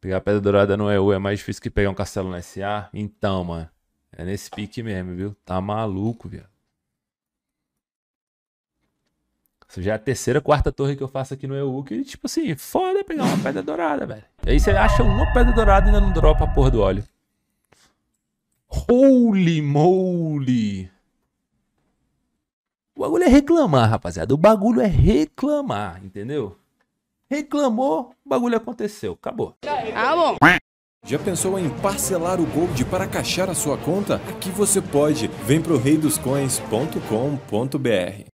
Pegar a Pedra Dourada no EU é mais difícil que pegar um castelo no SA. Então, mano. É nesse pique mesmo, viu? Tá maluco, viado. Isso já é a terceira, quarta torre que eu faço aqui no EU. Que, tipo assim, foda pegar uma pedra dourada, velho. Aí você acha uma pedra dourada e ainda não dropa a porra do óleo. Holy moly! O bagulho é reclamar, rapaziada. O bagulho é reclamar, entendeu? reclamou, o bagulho aconteceu. Acabou. Ah, bom. Já pensou em parcelar o Gold para caixar a sua conta? Aqui você pode. Vem para o reidoscoins.com.br